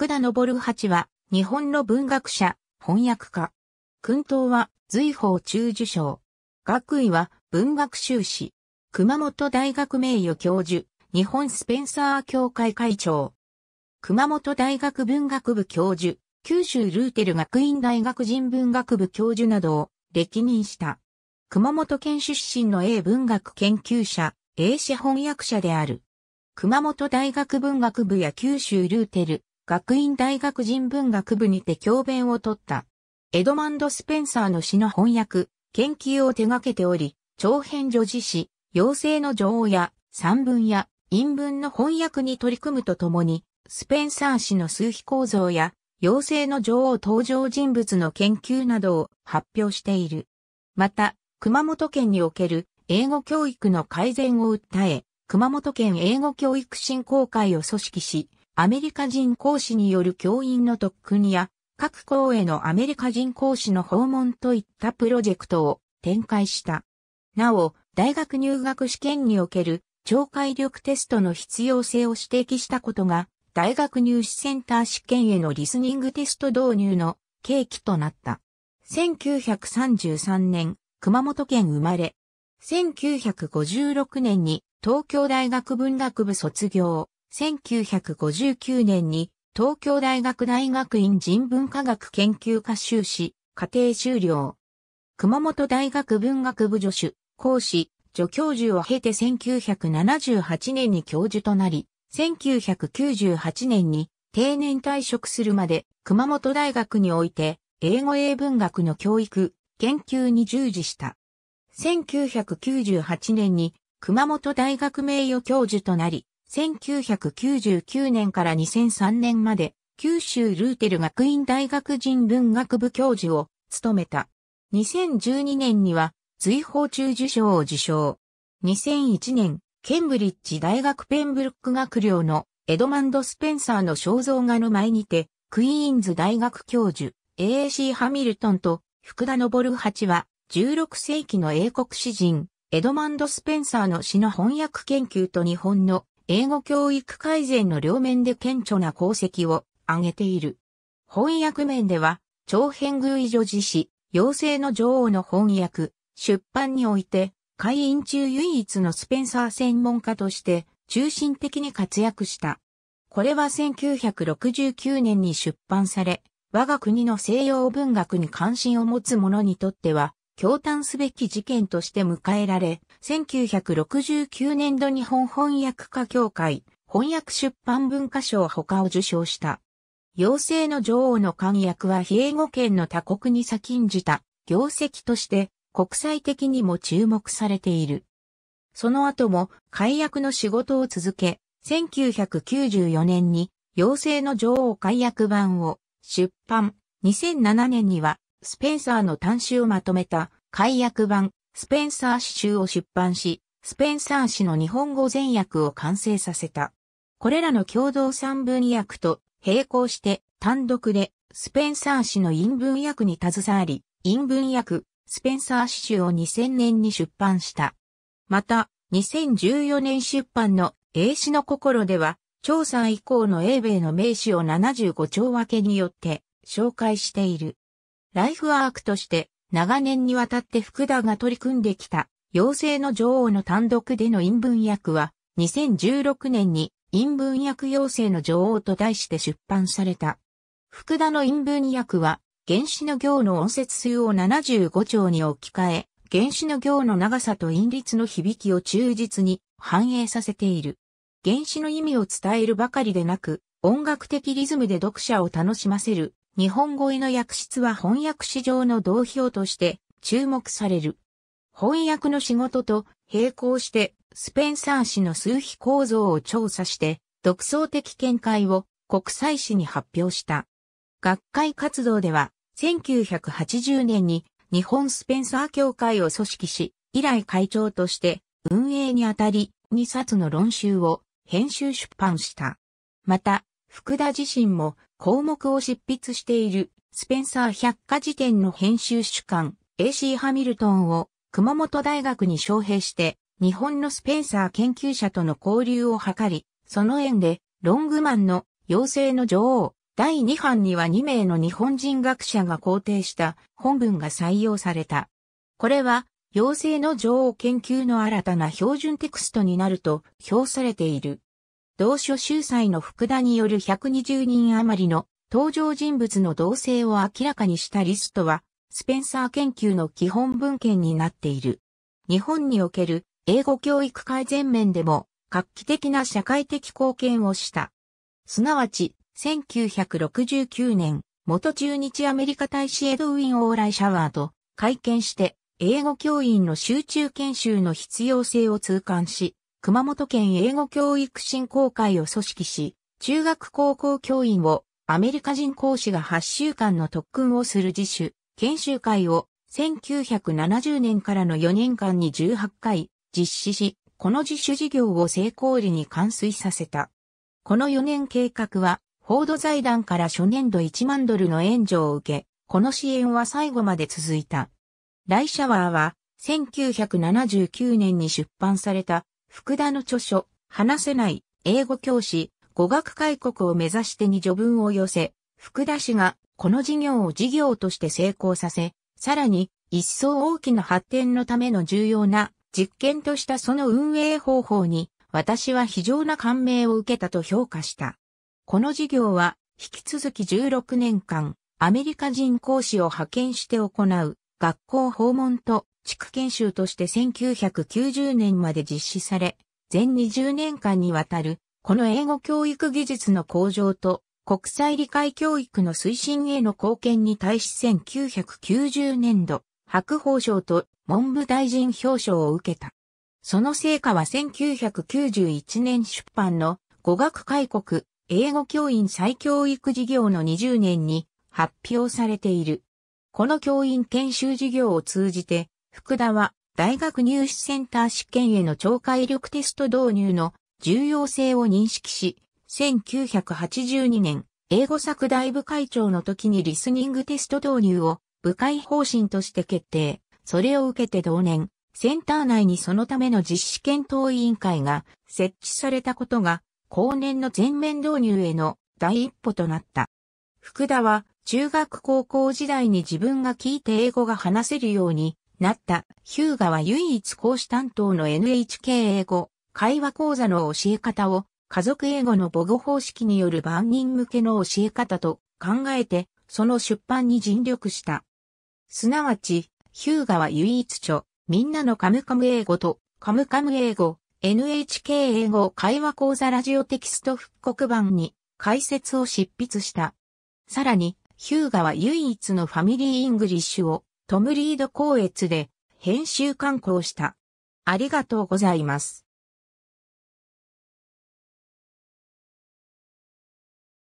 福田昇八は、日本の文学者、翻訳家。訓東は、随法中受賞。学位は、文学修士。熊本大学名誉教授、日本スペンサー協会会長。熊本大学文学部教授、九州ルーテル学院大学人文学部教授などを歴任した。熊本県出身の英文学研究者、英史翻訳者である。熊本大学文学部や九州ルーテル学院大学人文学部にて教鞭を取った。エドマンド・スペンサーの詩の翻訳、研究を手掛けており、長編女子詩、妖精の女王や、散文や、陰文の翻訳に取り組むとともに、スペンサー氏の数比構造や、妖精の女王登場人物の研究などを発表している。また、熊本県における英語教育の改善を訴え、熊本県英語教育振興会を組織し、アメリカ人講師による教員の特訓や、各校へのアメリカ人講師の訪問といったプロジェクトを展開した。なお、大学入学試験における超解力テストの必要性を指摘したことが、大学入試センター試験へのリスニングテスト導入の契機となった。1933年、熊本県生まれ。1956年に東京大学文学部卒業。1959年に東京大学大学院人文科学研究科修士、家庭修了。熊本大学文学部助手、講師、助教授を経て1978年に教授となり、1998年に定年退職するまで熊本大学において英語英文学の教育、研究に従事した。1998年に熊本大学名誉教授となり、1999年から2003年まで、九州ルーテル学院大学人文学部教授を務めた。2012年には、随報中受賞を受賞。2001年、ケンブリッジ大学ペンブルック学寮のエドマンド・スペンサーの肖像画の前にて、クイーンズ大学教授、AAC ハミルトンと福田昇八は、16世紀の英国詩人、エドマンド・スペンサーの詩の翻訳研究と日本の英語教育改善の両面で顕著な功績を挙げている。翻訳面では、長編偶異女自死、妖精の女王の翻訳、出版において、会員中唯一のスペンサー専門家として中心的に活躍した。これは1969年に出版され、我が国の西洋文学に関心を持つ者にとっては驚嘆すべき事件として迎えられ、1969年度日本翻訳家協会、翻訳出版文化賞他を受賞した。妖精の女王の官役は兵語圏の他国に先んじた業績として国際的にも注目されている。その後も解約の仕事を続け、1994年に妖精の女王解約版を出版、2007年にはスペンサーの短集をまとめた解約版、スペンサー詩集を出版し、スペンサー詩の日本語全訳を完成させた。これらの共同三文訳と並行して単独でスペンサー詩の陰文訳に携わり、陰文訳、スペンサー詩集を2000年に出版した。また、2014年出版の英詩の心では、調査以降の英米の名詞を75兆分けによって紹介している。ライフワークとして長年にわたって福田が取り組んできた妖精の女王の単独での陰文訳は2016年に陰文訳妖精の女王と題して出版された。福田の陰文訳は原子の行の音節数を75兆に置き換え、原子の行の長さと陰律の響きを忠実に反映させている。原子の意味を伝えるばかりでなく、音楽的リズムで読者を楽しませる日本語への訳質は翻訳市場の同票として注目される。翻訳の仕事と並行して、スペンサー氏の数比構造を調査して、独創的見解を国際誌に発表した。学会活動では、1980年に日本スペンサー協会を組織し、以来会長として運営にあたり2冊の論集を編集出版した。また、福田自身も項目を執筆しているスペンサー百科事典の編集主管 AC ハミルトンを熊本大学に招聘して日本のスペンサー研究者との交流を図り、その縁でロングマンの妖精の女王第2版には2名の日本人学者が肯定した本文が採用された。これは妖精の女王研究の新たな標準テクストになると評されている。同書秀才の福田による120人余りの登場人物の同性を明らかにしたリストは、スペンサー研究の基本文献になっている。日本における英語教育改善面でも画期的な社会的貢献をした。すなわち、1969年、元中日アメリカ大使エドウィン・オーライ・シャワーと会見して、英語教員の集中研修の必要性を痛感し、熊本県英語教育振興会を組織し、中学高校教員をアメリカ人講師が8週間の特訓をする自主、研修会を1970年からの4年間に18回実施し、この自主事業を成功裏に完遂させた。この4年計画は、フォード財団から初年度1万ドルの援助を受け、この支援は最後まで続いた。ライシャワーは、1979年に出版された福田の著書、話せない、英語教師、語学開国を目指してに序文を寄せ、福田氏がこの事業を事業として成功させ、さらに一層大きな発展のための重要な実験としたその運営方法に私は非常な感銘を受けたと評価した。この事業は引き続き16年間アメリカ人講師を派遣して行う学校訪問と地区研修として1990年まで実施され、全20年間にわたる、この英語教育技術の向上と国際理解教育の推進への貢献に対し1990年度、白宝賞と文部大臣表彰を受けた。その成果は1991年出版の語学開国英語教員再教育事業の20年に発表されている。この教員研修事業を通じて福田は大学入試センター試験への超解力テスト導入の重要性を認識し、1982年、英語作大部会長の時にリスニングテスト導入を部会方針として決定。それを受けて同年、センター内にそのための実施検討委員会が設置されたことが、後年の全面導入への第一歩となった。福田は中学高校時代に自分が聞いて英語が話せるようになった、ヒューガは唯一講師担当の NHK 英語、会話講座の教え方を、家族英語の母語方式による万人向けの教え方と考えて、その出版に尽力した。すなわち、ヒューガは唯一著、みんなのカムカム英語と、カムカム英語、NHK 英語会話講座ラジオテキスト復刻版に解説を執筆した。さらに、ヒューガは唯一のファミリーイングリッシュをトムリード校閲で編集刊行した。ありがとうございます。